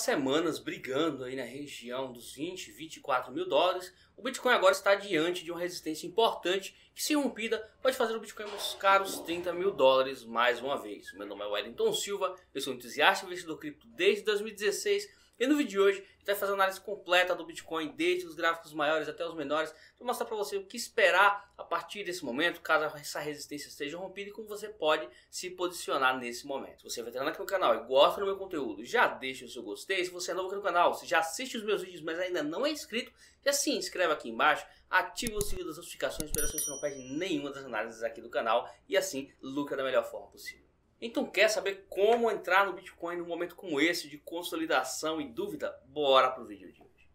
semanas brigando aí na região dos 20, 24 mil dólares, o Bitcoin agora está diante de uma resistência importante que, se rompida, pode fazer o Bitcoin buscar os 30 mil dólares mais uma vez. Meu nome é Wellington Silva, eu sou entusiasta investidor cripto desde 2016 e no vídeo de hoje, a gente vai fazer uma análise completa do Bitcoin, desde os gráficos maiores até os menores, para mostrar para você o que esperar a partir desse momento, caso essa resistência seja rompida e como você pode se posicionar nesse momento. Você é vai entrando aqui no canal e gosta do meu conteúdo, já deixa o seu gostei. Se você é novo aqui no canal, se já assiste os meus vídeos, mas ainda não é inscrito, já se inscreve aqui embaixo, ativa o sininho das notificações para que você não perde nenhuma das análises aqui do canal e assim lucra da melhor forma possível. Então quer saber como entrar no Bitcoin num momento como esse de consolidação e dúvida? Bora pro vídeo de hoje.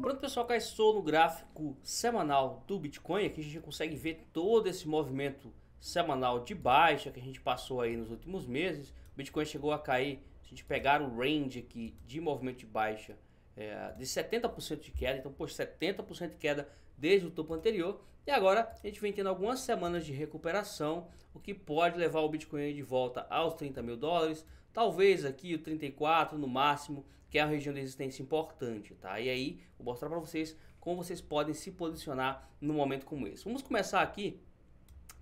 Pronto pessoal, cá estou no gráfico semanal do Bitcoin, aqui a gente consegue ver todo esse movimento semanal de baixa que a gente passou aí nos últimos meses. O Bitcoin chegou a cair, se a gente pegar o range aqui de movimento de baixa, é, de 70% de queda, então por 70% de queda desde o topo anterior. E agora a gente vem tendo algumas semanas de recuperação, o que pode levar o Bitcoin de volta aos 30 mil dólares, talvez aqui o 34 no máximo, que é a região de resistência importante, tá? E aí vou mostrar para vocês como vocês podem se posicionar num momento como esse. Vamos começar aqui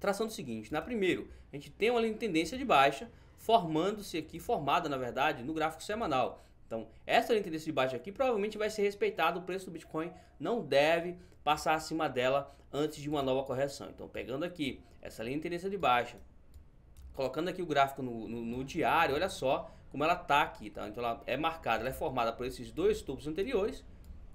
traçando o seguinte, na né? primeiro, a gente tem uma linha de tendência de baixa, formando-se aqui, formada na verdade, no gráfico semanal. Então, essa linha de tendência de baixa aqui provavelmente vai ser respeitada, o preço do Bitcoin não deve passar acima dela antes de uma nova correção. Então, pegando aqui essa linha de tendência de baixa, colocando aqui o gráfico no, no, no diário, olha só como ela está aqui, tá? Então, ela é marcada, ela é formada por esses dois tubos anteriores,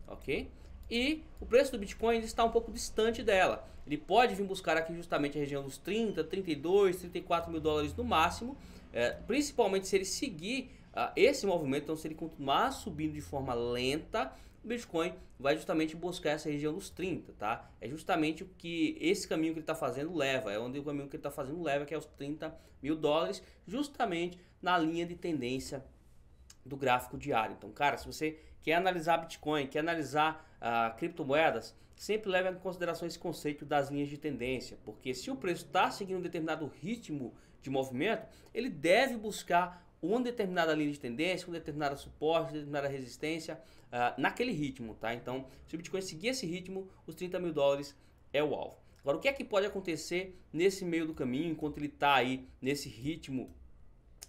ok? E o preço do Bitcoin está um pouco distante dela. Ele pode vir buscar aqui justamente a região dos 30, 32, 34 mil dólares no máximo, é, principalmente se ele seguir ah, esse movimento, então, se ele continuar subindo de forma lenta, o Bitcoin vai justamente buscar essa região dos 30, tá? É justamente o que esse caminho que ele está fazendo leva, é onde o caminho que ele está fazendo leva, que é os 30 mil dólares, justamente na linha de tendência do gráfico diário. Então, cara, se você quer analisar Bitcoin, quer analisar uh, criptomoedas, sempre leve em consideração esse conceito das linhas de tendência, porque se o preço está seguindo um determinado ritmo de movimento, ele deve buscar uma determinada linha de tendência, um determinado suporte, determinada resistência uh, naquele ritmo, tá? Então, se o Bitcoin seguir esse ritmo, os 30 mil dólares é o alvo. Agora, o que é que pode acontecer nesse meio do caminho, enquanto ele está aí nesse ritmo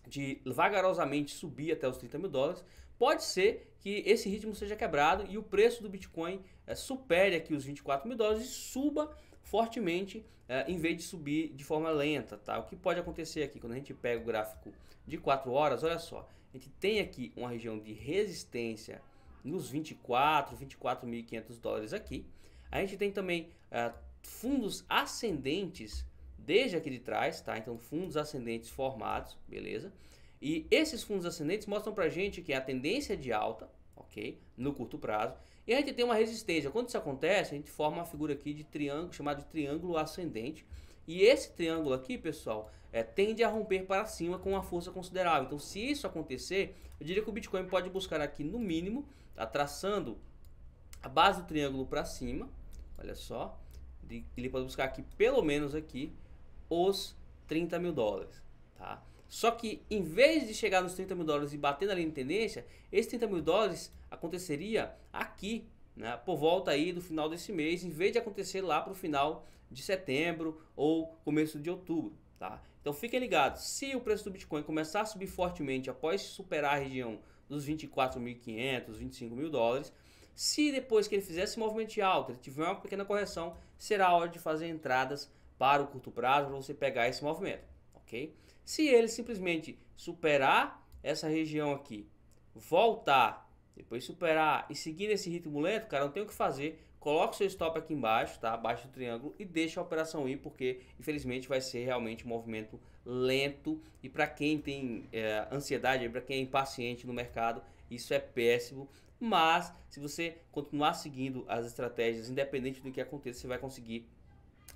de vagarosamente subir até os 30 mil dólares? Pode ser que esse ritmo seja quebrado e o preço do Bitcoin é, supere aqui os 24 mil dólares e suba fortemente é, em vez de subir de forma lenta, tá? O que pode acontecer aqui quando a gente pega o gráfico de 4 horas, olha só, a gente tem aqui uma região de resistência nos 24, 24.500 dólares aqui. A gente tem também eh, fundos ascendentes desde aqui de trás, tá? Então fundos ascendentes formados, beleza? E esses fundos ascendentes mostram pra gente que é a tendência de alta, ok? No curto prazo e a gente tem uma resistência. Quando isso acontece, a gente forma uma figura aqui de triângulo, chamado de triângulo ascendente. E esse triângulo aqui, pessoal, é, tende a romper para cima com uma força considerável. Então, se isso acontecer, eu diria que o Bitcoin pode buscar aqui no mínimo, tá, traçando a base do triângulo para cima. Olha só. Ele pode buscar aqui, pelo menos aqui, os 30 mil dólares. Tá? Só que, em vez de chegar nos 30 mil dólares e bater na linha de tendência, esses 30 mil dólares aconteceria aqui, né, por volta aí do final desse mês, em vez de acontecer lá para o final de setembro ou começo de outubro. Tá? Então fiquem ligados, se o preço do Bitcoin começar a subir fortemente após superar a região dos 24.500, 25 mil dólares, se depois que ele fizer esse movimento de alta, ele tiver uma pequena correção, será a hora de fazer entradas para o curto prazo para você pegar esse movimento, ok? Se ele simplesmente superar essa região aqui, voltar depois superar e seguir nesse ritmo lento, cara, não tem o que fazer. Coloca o seu stop aqui embaixo, tá? Abaixo do triângulo e deixa a operação ir, porque infelizmente vai ser realmente um movimento lento. E para quem tem é, ansiedade, para quem é impaciente no mercado, isso é péssimo. Mas se você continuar seguindo as estratégias, independente do que aconteça, você vai conseguir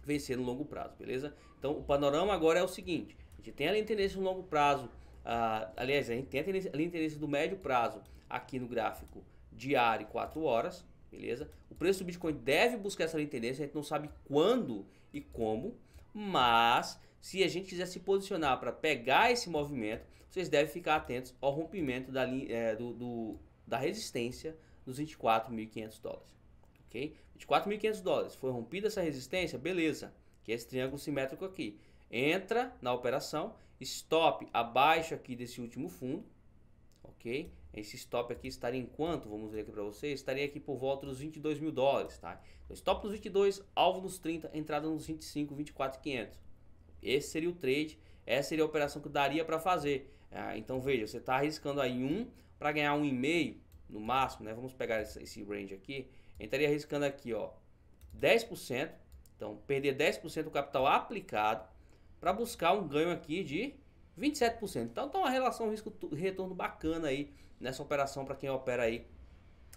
vencer no longo prazo, beleza? Então o panorama agora é o seguinte: a gente tem ali a tendência no longo prazo, uh, aliás, a gente tem a tendência do médio prazo aqui no gráfico diário 4 horas, beleza? O preço do Bitcoin deve buscar essa tendência, a gente não sabe quando e como, mas se a gente quiser se posicionar para pegar esse movimento, vocês devem ficar atentos ao rompimento da, linha, é, do, do, da resistência dos 24.500 dólares, ok? 24.500 dólares, foi rompida essa resistência, beleza, que é esse triângulo simétrico aqui. Entra na operação, stop abaixo aqui desse último fundo, ok? Esse stop aqui estaria em quanto? Vamos ver aqui para vocês. Estaria aqui por volta dos 22 mil dólares, tá? Então, stop nos 22, alvo nos 30, entrada nos 25, 24, 500. Esse seria o trade, essa seria a operação que daria para fazer. Ah, então veja, você está arriscando aí um para ganhar um e meio no máximo, né? Vamos pegar esse range aqui. Entraria arriscando aqui, ó, 10%. Então perder 10% do capital aplicado para buscar um ganho aqui de 27%. Então tá uma relação risco-retorno bacana aí nessa operação para quem opera aí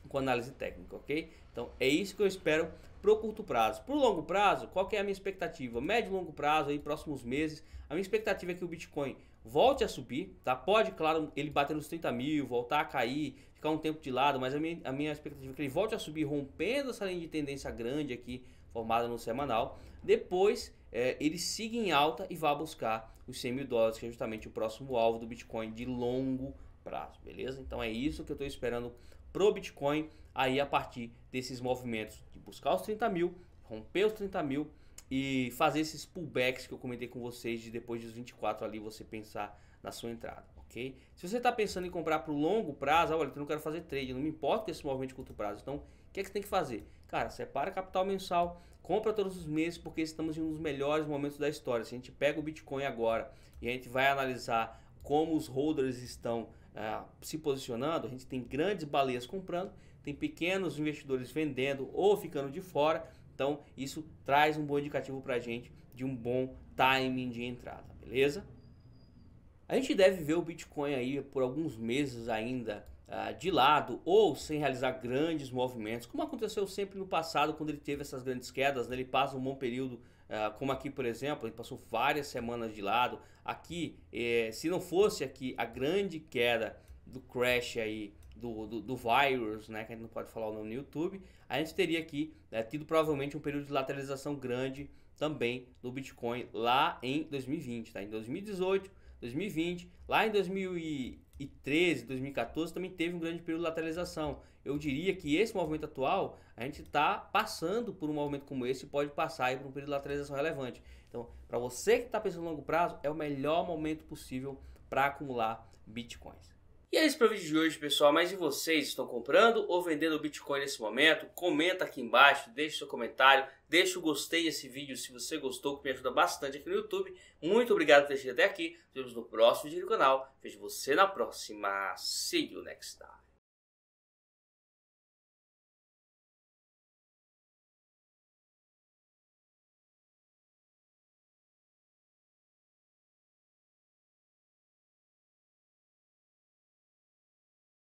com análise técnica, ok? Então é isso que eu espero para o curto prazo. para o longo prazo, qual que é a minha expectativa? Médio e longo prazo aí, próximos meses, a minha expectativa é que o Bitcoin volte a subir, tá? Pode, claro, ele bater nos 30 mil, voltar a cair, ficar um tempo de lado, mas a minha, a minha expectativa é que ele volte a subir, rompendo essa linha de tendência grande aqui, formada no semanal. Depois é, ele siga em alta e vá buscar os 100 mil dólares, que é justamente o próximo alvo do Bitcoin de longo prazo, beleza? Então é isso que eu estou esperando pro Bitcoin aí a partir desses movimentos de buscar os 30 mil, romper os 30 mil e fazer esses pullbacks que eu comentei com vocês de depois dos 24 ali você pensar na sua entrada, ok? Se você está pensando em comprar para o longo prazo, ah, olha, então eu não quero fazer trade, não me importa esse movimento de curto prazo, então o que é que você tem que fazer? Cara, separa capital mensal, compra todos os meses, porque estamos em um dos melhores momentos da história. Se a gente pega o Bitcoin agora e a gente vai analisar como os holders estão é, se posicionando, a gente tem grandes baleias comprando, tem pequenos investidores vendendo ou ficando de fora, então, isso traz um bom indicativo para a gente de um bom timing de entrada, beleza? A gente deve ver o Bitcoin aí por alguns meses ainda uh, de lado ou sem realizar grandes movimentos, como aconteceu sempre no passado quando ele teve essas grandes quedas, né? ele passa um bom período Uh, como aqui por exemplo, ele passou várias semanas de lado. Aqui, eh, se não fosse aqui a grande queda do Crash aí, do, do, do, Virus, né, que a gente não pode falar o nome no YouTube, a gente teria aqui né, tido provavelmente um período de lateralização grande também no Bitcoin lá em 2020, tá? Em 2018, 2020, lá em 2013, 2014 também teve um grande período de lateralização. Eu diria que esse movimento atual, a gente está passando por um movimento como esse e pode passar por um período de lateralização relevante. Então, para você que está pensando no longo prazo, é o melhor momento possível para acumular bitcoins. E é isso para o vídeo de hoje, pessoal. Mas e vocês? Estão comprando ou vendendo Bitcoin nesse momento? Comenta aqui embaixo, deixe seu comentário, deixe o gostei nesse vídeo se você gostou, que me ajuda bastante aqui no YouTube. Muito obrigado por ter chegado até aqui. Nos vemos no próximo vídeo do canal. Vejo você na próxima. See you next time.